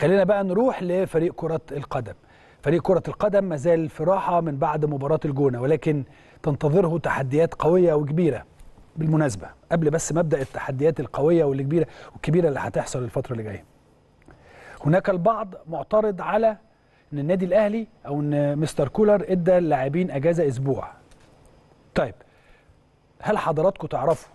خلينا بقى نروح لفريق كرة القدم فريق كرة القدم مازال في راحة من بعد مباراة الجونة ولكن تنتظره تحديات قوية وكبيرة بالمناسبة قبل بس مبدأ التحديات القوية والكبيرة والكبيرة اللي هتحصل الفترة اللي جاية هناك البعض معترض على ان النادي الاهلي او ان مستر كولر ادى اللاعبين اجازه اسبوع طيب هل حضراتكم تعرفوا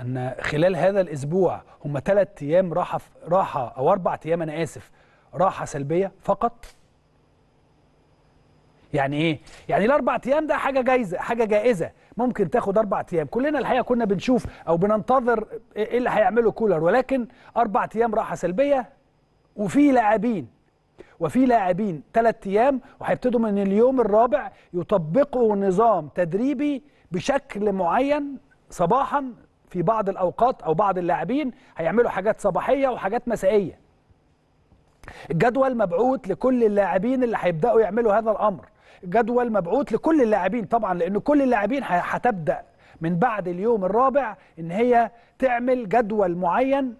ان خلال هذا الاسبوع هم ثلاث ايام راحه راحه او اربع ايام انا اسف راحه سلبيه فقط يعني ايه يعني الاربع ايام ده حاجه جايزه حاجه جائزه ممكن تاخد اربع ايام كلنا الحقيقه كنا بنشوف او بننتظر ايه اللي هيعمله كولر ولكن اربع ايام راحه سلبيه وفي لاعبين وفي لاعبين ثلاث ايام وهيبتدوا من اليوم الرابع يطبقوا نظام تدريبي بشكل معين صباحا في بعض الاوقات او بعض اللاعبين هيعملوا حاجات صباحيه وحاجات مسائيه الجدول مبعوث لكل اللاعبين اللي هيبداوا يعملوا هذا الامر جدول مبعوث لكل اللاعبين طبعا لان كل اللاعبين هتبدا من بعد اليوم الرابع ان هي تعمل جدول معين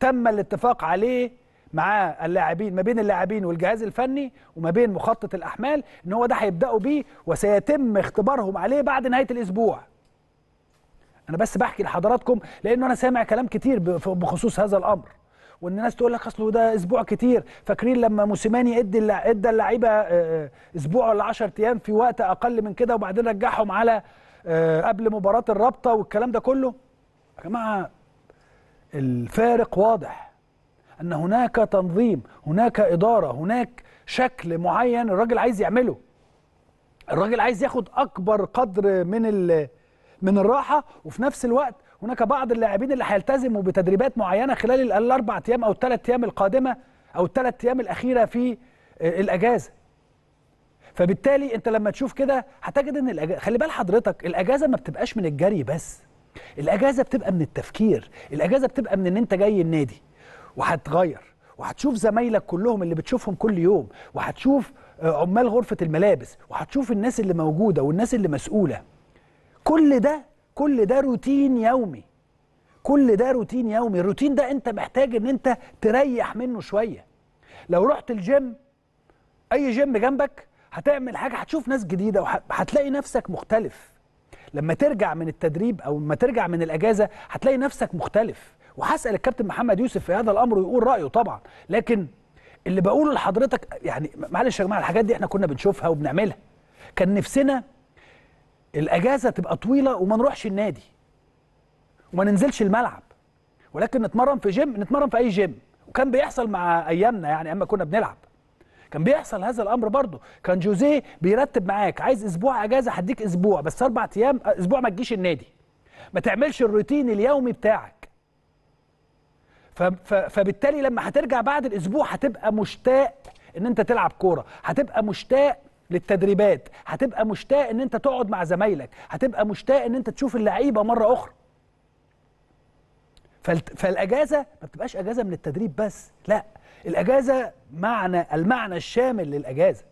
تم الاتفاق عليه مع اللاعبين ما بين اللاعبين والجهاز الفني وما بين مخطط الاحمال ان هو ده هيبداوا بيه وسيتم اختبارهم عليه بعد نهايه الاسبوع انا بس بحكي لحضراتكم لانه انا سامع كلام كتير بخصوص هذا الامر وان الناس تقول لك اصله ده اسبوع كتير فاكرين لما موسيماني ادى ادى اللعيبه آه، آه، اسبوع ولا 10 ايام في وقت اقل من كده وبعدين رجعهم على آه، قبل مباراه الرابطه والكلام ده كله يا جماعه الفارق واضح ان هناك تنظيم هناك اداره هناك شكل معين الراجل عايز يعمله الراجل عايز ياخد اكبر قدر من من الراحه وفي نفس الوقت هناك بعض اللاعبين اللي هيلتزموا بتدريبات معينه خلال الاربع ايام او الثلاث ايام القادمه او الثلاث ايام الاخيره في آه، الاجازه فبالتالي انت لما تشوف كده هتجد ان الأجازة خلي بال حضرتك الاجازه ما بتبقاش من الجري بس الاجازه بتبقى من التفكير الاجازه بتبقى من ان انت جاي النادي وهتغير وهتشوف زمايلك كلهم اللي بتشوفهم كل يوم وهتشوف آه، عمال غرفه الملابس وهتشوف الناس اللي موجوده والناس اللي مسؤوله كل ده كل ده روتين يومي كل ده روتين يومي الروتين ده انت محتاج ان انت تريح منه شويه لو رحت الجيم اي جيم جنبك هتعمل حاجه هتشوف ناس جديده وهتلاقي نفسك مختلف لما ترجع من التدريب او لما ترجع من الاجازه هتلاقي نفسك مختلف وهسال الكابتن محمد يوسف في هذا الامر ويقول رايه طبعا لكن اللي بقوله لحضرتك يعني معلش يا جماعه الحاجات دي احنا كنا بنشوفها وبنعملها كان نفسنا الاجازه تبقى طويله وما نروحش النادي وما ننزلش الملعب ولكن نتمرن في جيم نتمرن في اي جيم وكان بيحصل مع ايامنا يعني اما كنا بنلعب كان بيحصل هذا الامر برضه كان جوزيه بيرتب معاك عايز اسبوع اجازه هديك اسبوع بس اربع ايام اسبوع ما تجيش النادي ما تعملش الروتين اليومي بتاعك فبالتالي لما هترجع بعد الاسبوع هتبقى مشتاق ان انت تلعب كوره هتبقى مشتاق للتدريبات هتبقى مشتاق ان انت تقعد مع زمايلك هتبقى مشتاق ان انت تشوف اللعيبه مره اخرى فالاجازه ما بتبقاش اجازه من التدريب بس لا الاجازه معنى المعنى الشامل للاجازه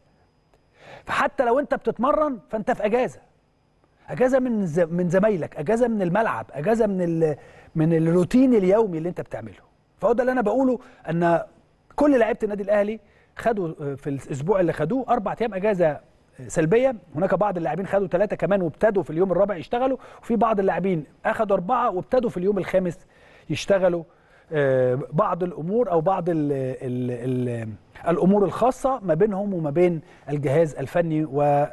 فحتى لو انت بتتمرن فانت في اجازه اجازه من من زمايلك اجازه من الملعب اجازه من ال من الروتين اليومي اللي انت بتعمله فهو ده اللي انا بقوله ان كل لعيبه النادي الاهلي خدوا آه، في الاسبوع اللي خدوه اربع ايام اجازه آه، سلبيه هناك بعض اللاعبين خدوا ثلاثه كمان وابتدوا في اليوم الرابع يشتغلوا وفي بعض اللاعبين اخدوا اربعه وابتدوا في اليوم الخامس يشتغلوا آه، بعض الامور او بعض ال ال ال الامور الخاصه ما بينهم وما بين الجهاز الفني و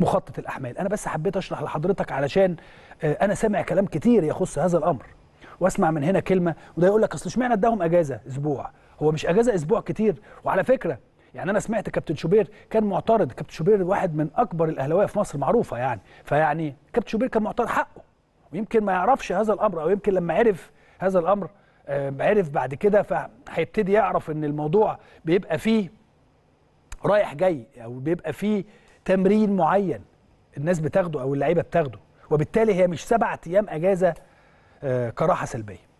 مخطط الاحمال انا بس حبيت اشرح لحضرتك علشان انا سامع كلام كتير يخص هذا الامر واسمع من هنا كلمه وده يقول لك اصل اشمعنى اداهم اجازه اسبوع هو مش اجازه اسبوع كتير وعلى فكره يعني انا سمعت كابتن شوبير كان معترض كابتن شوبير واحد من اكبر الاهلاويه في مصر معروفه يعني فيعني كابتن شوبير كان معترض حقه ويمكن ما يعرفش هذا الامر او يمكن لما عرف هذا الامر آه، عرف بعد كده فهيبتدي يعرف ان الموضوع بيبقى فيه رايح جاي او بيبقى فيه تمرين معين الناس بتاخده او اللعيبه بتاخده وبالتالي هي مش سبعة ايام اجازه آه، كراحه سلبيه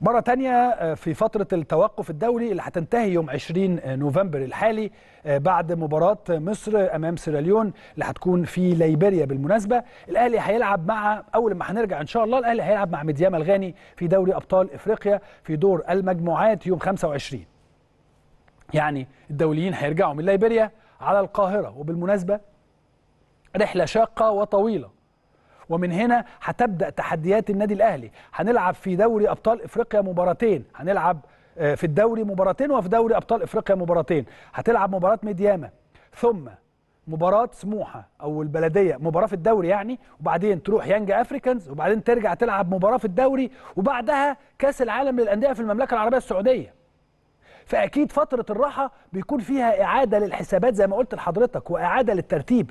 مرة تانية آه، في فترة التوقف الدولي اللي هتنتهي يوم 20 آه، نوفمبر الحالي آه، بعد مباراة مصر أمام سيراليون اللي هتكون في ليبيريا بالمناسبة الأهلي هيلعب مع أول ما هنرجع إن شاء الله الأهلي هيلعب مع ميديام الغاني في دوري أبطال إفريقيا في دور المجموعات يوم 25 يعني الدوليين هيرجعوا من ليبيريا على القاهرة وبالمناسبة رحلة شاقة وطويلة ومن هنا هتبدا تحديات النادي الاهلي هنلعب في دوري ابطال افريقيا مباراتين هنلعب آه، في الدوري مباراتين وفي دوري ابطال افريقيا مباراتين هتلعب مباراه ميدياما ثم مباراة سموحة أو البلدية مباراة في الدوري يعني وبعدين تروح يانج أفريكانز وبعدين ترجع تلعب مباراة في الدوري وبعدها كأس العالم للأندية في المملكة العربية السعودية فأكيد فترة الراحة بيكون فيها إعادة للحسابات زي ما قلت لحضرتك وإعادة للترتيب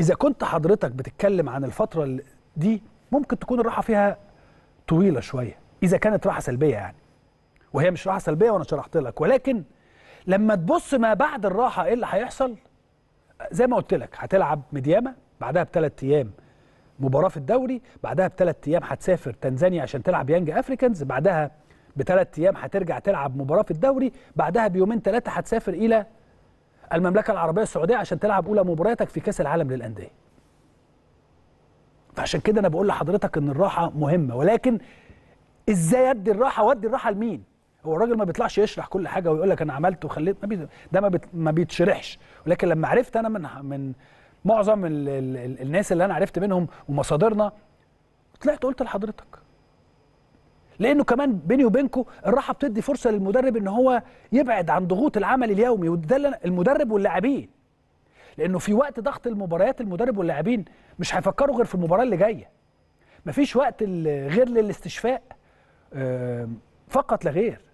اذا كنت حضرتك بتتكلم عن الفتره دي ممكن تكون الراحه فيها طويله شويه اذا كانت راحه سلبيه يعني وهي مش راحه سلبيه وانا شرحت لك ولكن لما تبص ما بعد الراحه ايه اللي هيحصل زي ما قلت لك هتلعب مديامه بعدها بثلاث ايام مباراه في الدوري بعدها بثلاث ايام هتسافر تنزانيا عشان تلعب يانج افريكانز بعدها بثلاث ايام هترجع تلعب مباراه في الدوري بعدها بيومين ثلاثه هتسافر الى المملكه العربيه السعوديه عشان تلعب اولى مبارياتك في كاس العالم للانديه فعشان كده انا بقول لحضرتك ان الراحه مهمه ولكن ازاي ادي الراحه وادي الراحه لمين هو الراجل ما بيطلعش يشرح كل حاجه ويقول لك انا عملت وخليت ما ده ما, بيت ما بيتشرحش ولكن لما عرفت انا من من معظم ال... ال... الناس اللي انا عرفت منهم ومصادرنا طلعت قلت لحضرتك لانه كمان بيني وبينكم الراحه بتدي فرصه للمدرب ان هو يبعد عن ضغوط العمل اليومي وده المدرب واللاعبين لانه في وقت ضغط المباريات المدرب واللاعبين مش هيفكروا غير في المباراه اللي جايه مفيش وقت غير للاستشفاء فقط لا غير